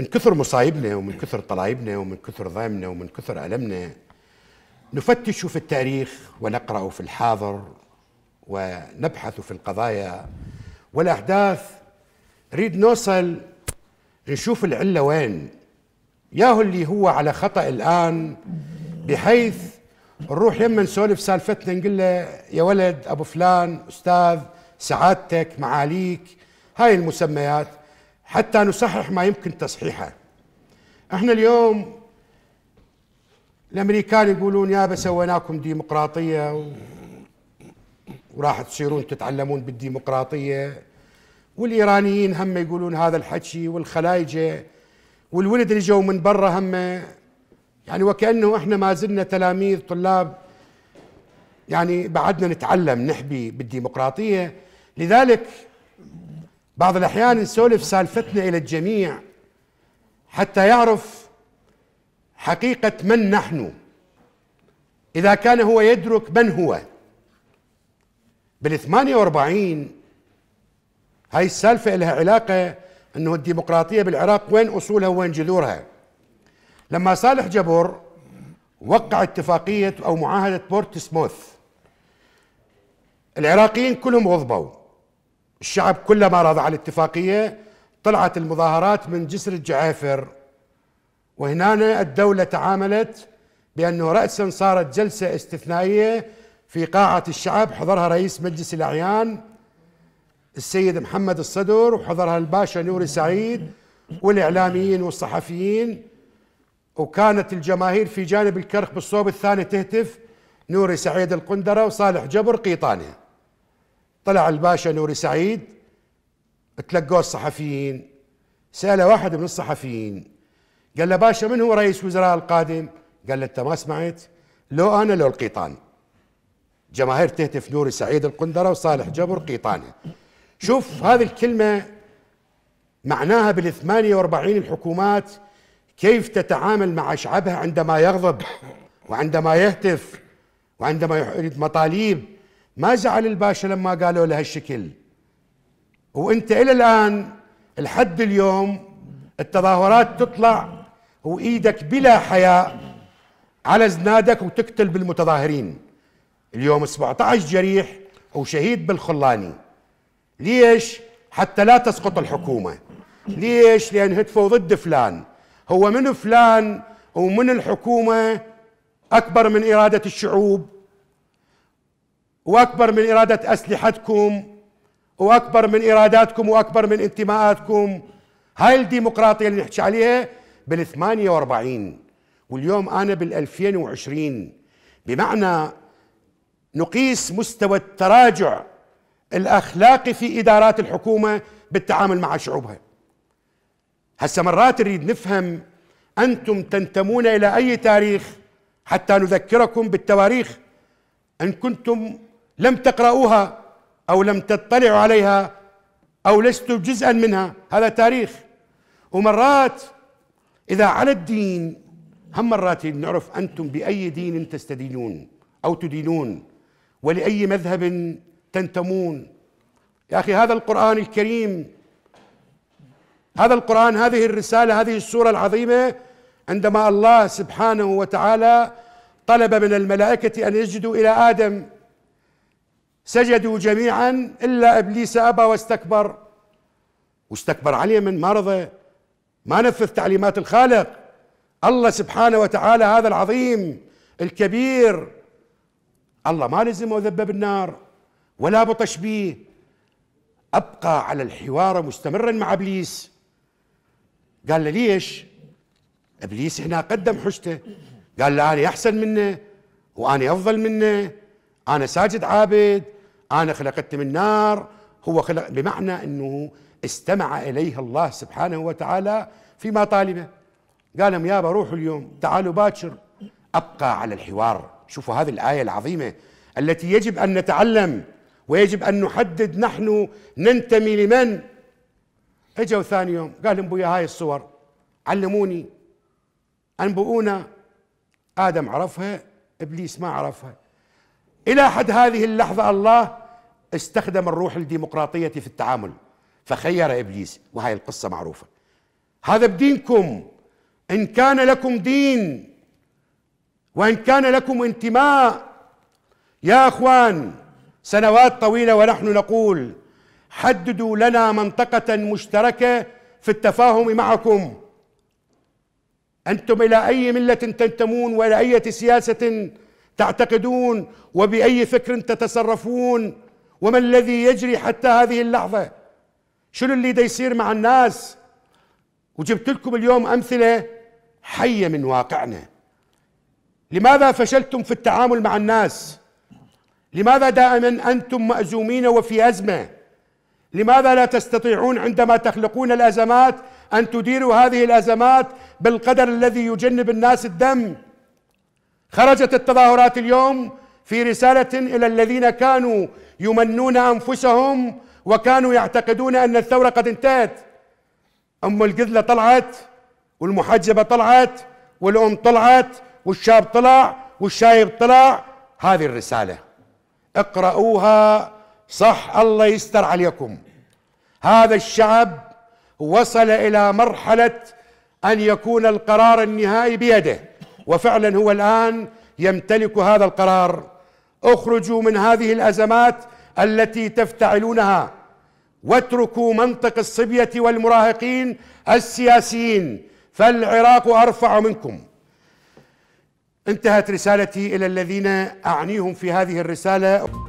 من كثر مصايبنا ومن كثر طلايبنا ومن كثر ضامنا ومن كثر ألمنا نفتش في التاريخ ونقرأ في الحاضر ونبحث في القضايا والأحداث نريد نوصل نشوف العلة وين ياهو اللي هو على خطأ الآن بحيث نروح لما نسولف سالفتنا نقول له يا ولد أبو فلان أستاذ سعادتك معاليك هاي المسميات حتى نصحح ما يمكن تصحيحه احنا اليوم الامريكان يقولون بس سويناكم ديمقراطيه و... وراح تصيرون تتعلمون بالديمقراطيه والايرانيين هم يقولون هذا الحكي والخلايجه والولد اللي جو من برا هم يعني وكانه احنا ما زلنا تلاميذ طلاب يعني بعدنا نتعلم نحبي بالديمقراطيه لذلك بعض الأحيان نسولف سالفتنا إلى الجميع حتى يعرف حقيقة من نحن إذا كان هو يدرك من هو بالثمانية واربعين هاي السالفة لها علاقة أنه الديمقراطية بالعراق وين أصولها وين جذورها لما صالح جبر وقع اتفاقية أو معاهدة بورتسموث العراقيين كلهم غضبوا الشعب كله ما راضي على الاتفاقية طلعت المظاهرات من جسر الجعافر وهنا الدولة تعاملت بأنه رأسا صارت جلسة استثنائية في قاعة الشعب حضرها رئيس مجلس الأعيان السيد محمد الصدر وحضرها الباشا نوري سعيد والإعلاميين والصحفيين وكانت الجماهير في جانب الكرخ بالصوب الثاني تهتف نوري سعيد القندرة وصالح جبر قيطانه طلع الباشا نوري سعيد تلقوه الصحفيين سأله واحد من الصحفيين قال له باشا من هو رئيس وزراء القادم قال له انت ما سمعت لو انا لو القيطان جماهير تهتف نوري سعيد القندرة وصالح جبر قيطانة شوف هذه الكلمة معناها بال 48 الحكومات كيف تتعامل مع شعبها عندما يغضب وعندما يهتف وعندما يريد مطالب ما زعل الباشا لما قالوا له هالشكل وانت الى الان لحد اليوم التظاهرات تطلع وايدك بلا حياء على زنادك وتقتل بالمتظاهرين اليوم 17 جريح وشهيد بالخلاني ليش حتى لا تسقط الحكومه ليش لان هتفوا ضد فلان هو من فلان ومن الحكومه اكبر من اراده الشعوب واكبر من اراده اسلحتكم واكبر من اراداتكم واكبر من انتماءاتكم هاي الديمقراطيه اللي نحكي عليها بال 48 واليوم انا بال 2020 بمعنى نقيس مستوى التراجع الاخلاقي في ادارات الحكومه بالتعامل مع شعوبها. هسه مرات نريد نفهم انتم تنتمون الى اي تاريخ حتى نذكركم بالتواريخ ان كنتم لم تقرأوها أو لم تطلعوا عليها أو لستم جزءا منها هذا تاريخ ومرات إذا على الدين هم مرات نعرف أنتم بأي دين تستدينون أو تدينون ولأي مذهب تنتمون يا أخي هذا القرآن الكريم هذا القرآن هذه الرسالة هذه السورة العظيمة عندما الله سبحانه وتعالى طلب من الملائكة أن يسجدوا إلى آدم سجدوا جميعا إلا إبليس أبى واستكبر واستكبر على من ما رضى ما نفذ تعليمات الخالق الله سبحانه وتعالى هذا العظيم الكبير الله ما لزمه وذب بالنار ولا بطش به ابقى على الحوار مستمرا مع ابليس قال له ليش؟ ابليس هنا قدم حجته قال له انا احسن منه واني افضل منه انا ساجد عابد أنا خلقت من نار هو خلق بمعنى أنه استمع إليه الله سبحانه وتعالى فيما طالبه قال لهم يابا روحوا اليوم تعالوا باكر أبقى على الحوار شوفوا هذه الآية العظيمة التي يجب أن نتعلم ويجب أن نحدد نحن ننتمي لمن اجوا ثاني يوم قال لهم بويا هاي الصور علموني انبؤونا ادم عرفها ابليس ما عرفها الى حد هذه اللحظه الله استخدم الروح الديمقراطية في التعامل فخير إبليس وهي القصة معروفة هذا بدينكم إن كان لكم دين وإن كان لكم انتماء يا أخوان سنوات طويلة ونحن نقول حددوا لنا منطقة مشتركة في التفاهم معكم أنتم إلى أي ملة تنتمون وإلى أي سياسة تعتقدون وبأي فكر تتصرفون وما الذي يجري حتى هذه اللحظة شنو اللي دا يصير مع الناس وجبت لكم اليوم أمثلة حية من واقعنا لماذا فشلتم في التعامل مع الناس لماذا دائما أنتم مأزومين وفي أزمة لماذا لا تستطيعون عندما تخلقون الأزمات أن تديروا هذه الأزمات بالقدر الذي يجنب الناس الدم خرجت التظاهرات اليوم في رسالة إلى الذين كانوا يمنون انفسهم وكانوا يعتقدون ان الثوره قد انتهت ام القذله طلعت والمحجبه طلعت والام طلعت والشاب طلع والشايب طلع هذه الرساله اقرأوها صح الله يستر عليكم هذا الشعب وصل الى مرحله ان يكون القرار النهائي بيده وفعلا هو الان يمتلك هذا القرار اخرجوا من هذه الازمات التي تفتعلونها واتركوا منطق الصبيه والمراهقين السياسيين فالعراق ارفع منكم انتهت رسالتي الى الذين اعنيهم في هذه الرساله